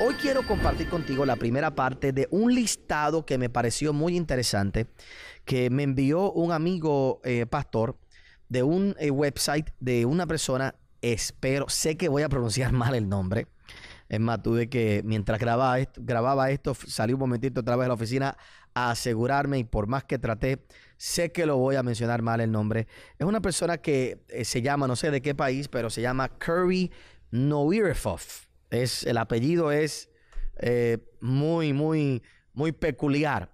Hoy quiero compartir contigo la primera parte de un listado que me pareció muy interesante, que me envió un amigo eh, pastor de un eh, website de una persona, espero, sé que voy a pronunciar mal el nombre. Es más, tuve que, mientras grababa esto, grababa esto, salí un momentito otra vez de la oficina a asegurarme y por más que traté, sé que lo voy a mencionar mal el nombre. Es una persona que eh, se llama, no sé de qué país, pero se llama Curry Noirefoff. Es, el apellido es eh, muy, muy, muy peculiar.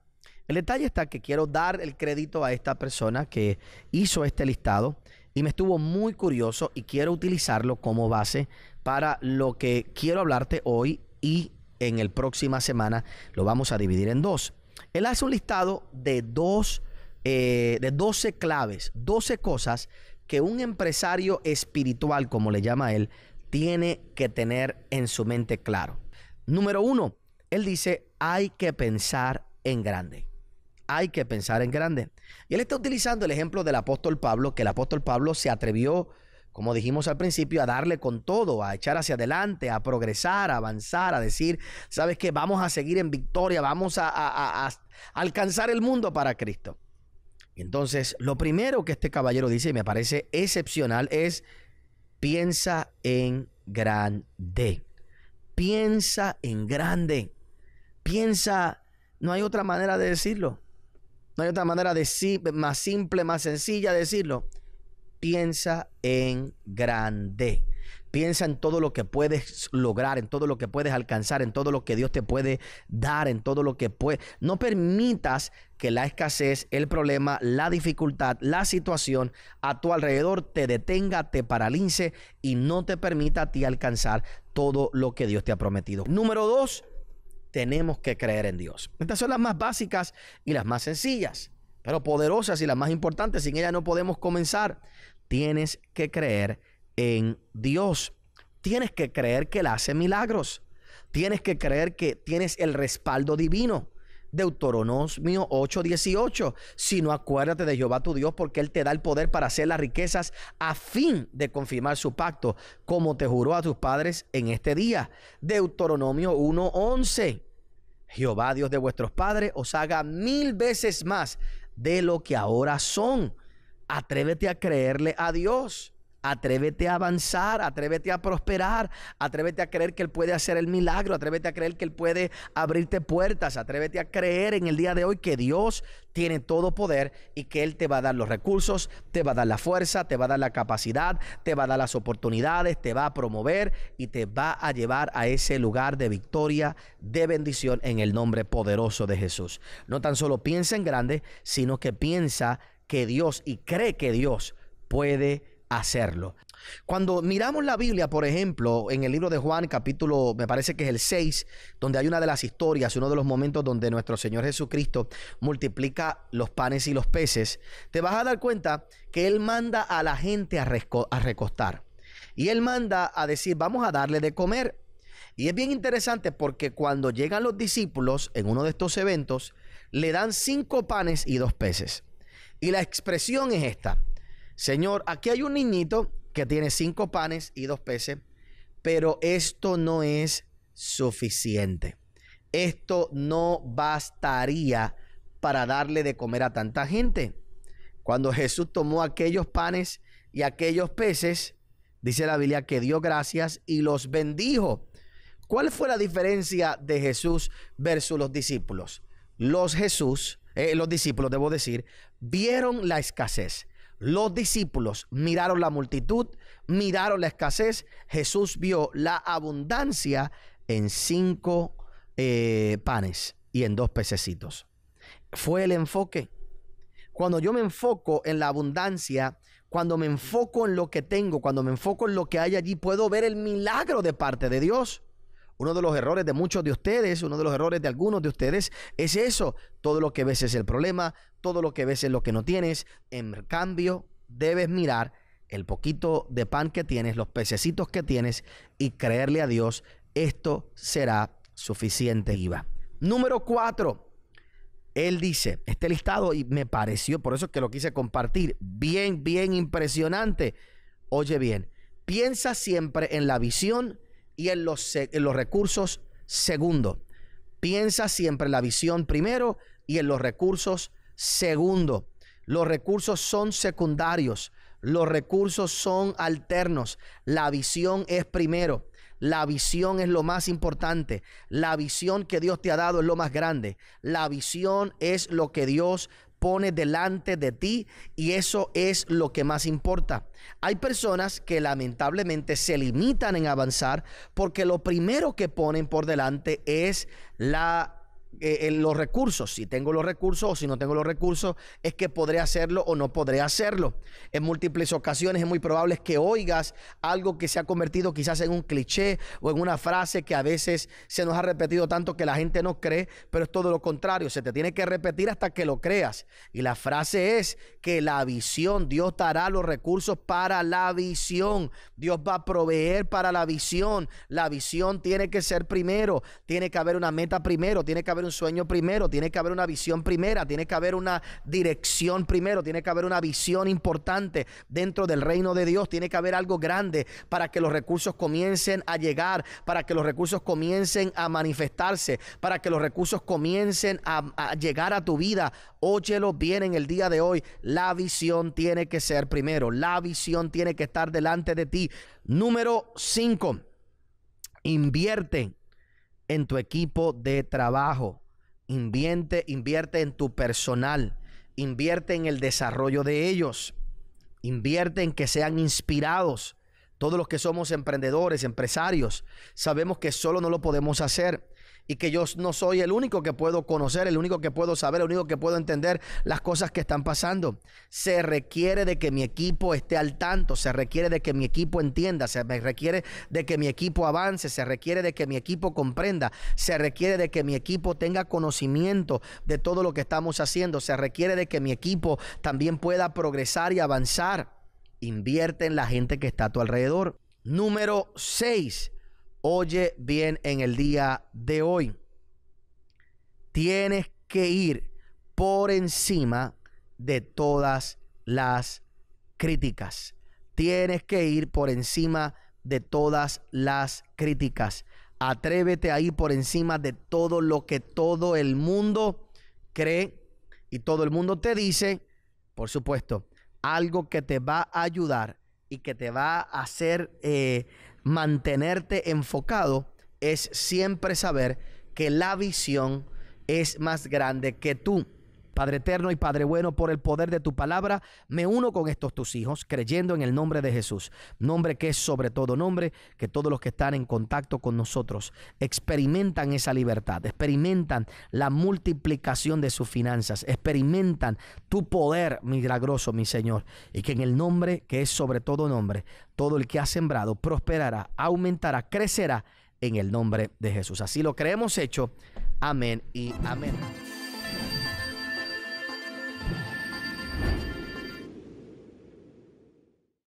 El detalle está que quiero dar el crédito a esta persona que hizo este listado y me estuvo muy curioso y quiero utilizarlo como base para lo que quiero hablarte hoy y en el próxima semana lo vamos a dividir en dos. Él hace un listado de dos, eh, de 12 claves, 12 cosas que un empresario espiritual, como le llama él, tiene que tener en su mente claro. Número uno, él dice, hay que pensar en grande. Hay que pensar en grande. Y él está utilizando el ejemplo del apóstol Pablo, que el apóstol Pablo se atrevió, como dijimos al principio, a darle con todo, a echar hacia adelante, a progresar, a avanzar, a decir, sabes que vamos a seguir en victoria, vamos a, a alcanzar el mundo para Cristo. Entonces, lo primero que este caballero dice, y me parece excepcional, es Piensa en grande. Piensa en grande. Piensa, no hay otra manera de decirlo. No hay otra manera de más simple, más sencilla de decirlo. Piensa en grande. Piensa en todo lo que puedes lograr, en todo lo que puedes alcanzar, en todo lo que Dios te puede dar, en todo lo que puede. No permitas que la escasez, el problema, la dificultad, la situación a tu alrededor te detenga, te paralice y no te permita a ti alcanzar todo lo que Dios te ha prometido. Número dos, tenemos que creer en Dios. Estas son las más básicas y las más sencillas, pero poderosas y las más importantes. Sin ellas no podemos comenzar. Tienes que creer en en Dios, tienes que creer que Él hace milagros. Tienes que creer que tienes el respaldo divino. Deuteronomio 8:18. Si no acuérdate de Jehová tu Dios, porque Él te da el poder para hacer las riquezas a fin de confirmar su pacto, como te juró a tus padres en este día. Deuteronomio 1:11. Jehová Dios de vuestros padres os haga mil veces más de lo que ahora son. Atrévete a creerle a Dios. Atrévete a avanzar, atrévete a prosperar, atrévete a creer que Él puede hacer el milagro, atrévete a creer que Él puede abrirte puertas, atrévete a creer en el día de hoy que Dios tiene todo poder y que Él te va a dar los recursos, te va a dar la fuerza, te va a dar la capacidad, te va a dar las oportunidades, te va a promover y te va a llevar a ese lugar de victoria, de bendición en el nombre poderoso de Jesús. No tan solo piensa en grande, sino que piensa que Dios y cree que Dios puede hacerlo. Cuando miramos la Biblia, por ejemplo, en el libro de Juan, capítulo, me parece que es el 6, donde hay una de las historias, uno de los momentos donde nuestro Señor Jesucristo multiplica los panes y los peces, te vas a dar cuenta que Él manda a la gente a, a recostar. Y Él manda a decir, vamos a darle de comer. Y es bien interesante porque cuando llegan los discípulos en uno de estos eventos, le dan cinco panes y dos peces. Y la expresión es esta. Señor, aquí hay un niñito que tiene cinco panes y dos peces, pero esto no es suficiente. Esto no bastaría para darle de comer a tanta gente. Cuando Jesús tomó aquellos panes y aquellos peces, dice la Biblia que dio gracias y los bendijo. ¿Cuál fue la diferencia de Jesús versus los discípulos? Los Jesús, eh, los discípulos, debo decir, vieron la escasez. Los discípulos miraron la multitud, miraron la escasez. Jesús vio la abundancia en cinco eh, panes y en dos pececitos. Fue el enfoque. Cuando yo me enfoco en la abundancia, cuando me enfoco en lo que tengo, cuando me enfoco en lo que hay allí, puedo ver el milagro de parte de Dios. Uno de los errores de muchos de ustedes, uno de los errores de algunos de ustedes es eso. Todo lo que ves es el problema, todo lo que ves es lo que no tienes. En cambio, debes mirar el poquito de pan que tienes, los pececitos que tienes y creerle a Dios, esto será suficiente Iba. Número cuatro, él dice, este listado y me pareció, por eso que lo quise compartir, bien, bien impresionante. Oye bien, piensa siempre en la visión y en los, recursos segundo. Piensa siempre en la visión primero y en los recursos segundo. Los recursos son secundarios. Los recursos son alternos. La visión es primero. La visión es lo más importante. La visión que Dios te ha dado es lo más grande. La visión es lo que Dios pone delante de ti y eso es lo que más importa. Hay personas que lamentablemente se limitan en avanzar porque lo primero que ponen por delante es la eh, los recursos, si tengo los recursos o si no tengo los recursos, es que podré hacerlo o no podré hacerlo. En múltiples ocasiones es muy probable que oigas algo que se ha convertido quizás en un cliché o en una frase que a veces se nos ha repetido tanto que la gente no cree, pero es todo lo contrario, se te tiene que repetir hasta que lo creas. Y la frase es que la visión, Dios dará los recursos para la visión, Dios va a proveer para la visión, la visión tiene que ser primero, tiene que haber una meta primero, tiene que haber un sueño primero, tiene que haber una visión primera, tiene que haber una dirección primero, tiene que haber una visión importante dentro del reino de Dios, tiene que haber algo grande para que los recursos comiencen a llegar, para que los recursos comiencen a manifestarse, para que los recursos comiencen a, llegar a tu vida. Óyelo bien en el día de hoy. La visión tiene que ser primero, la visión tiene que estar delante de ti. Número 5. Invierte en tu equipo de trabajo. Invierte, invierte en tu personal. Invierte en el desarrollo de ellos. Invierte en que sean inspirados. Todos los que somos emprendedores, empresarios, sabemos que solo no lo podemos hacer y que yo no soy el único que puedo conocer, el único que puedo saber, el único que puedo entender las cosas que están pasando. Se requiere de que mi equipo esté al tanto, se requiere de que mi equipo entienda, se requiere de que mi equipo avance, se requiere de que mi equipo comprenda, se requiere de que mi equipo tenga conocimiento de todo lo que estamos haciendo, se requiere de que mi equipo también pueda progresar y avanzar. Invierte en la gente que está a tu alrededor. Número 6. Oye bien en el día de hoy. Tienes que ir por encima de todas las críticas. Tienes que ir por encima de todas las críticas. Atrévete a ir por encima de todo lo que todo el mundo cree y todo el mundo te dice, por supuesto, algo que te va a ayudar y que te va a hacer eh, mantenerte enfocado es siempre saber que la visión es más grande que tú. Padre eterno y Padre bueno, por el poder de tu palabra, me uno con estos tus hijos, creyendo en el nombre de Jesús, nombre que es sobre todo nombre, que todos los que están en contacto con nosotros experimentan esa libertad, experimentan la multiplicación de sus finanzas, experimentan tu poder milagroso, mi Señor, y que en el nombre que es sobre todo nombre, todo el que ha sembrado prosperará, aumentará, crecerá en el nombre de Jesús. Así lo creemos hecho. Amén y amén.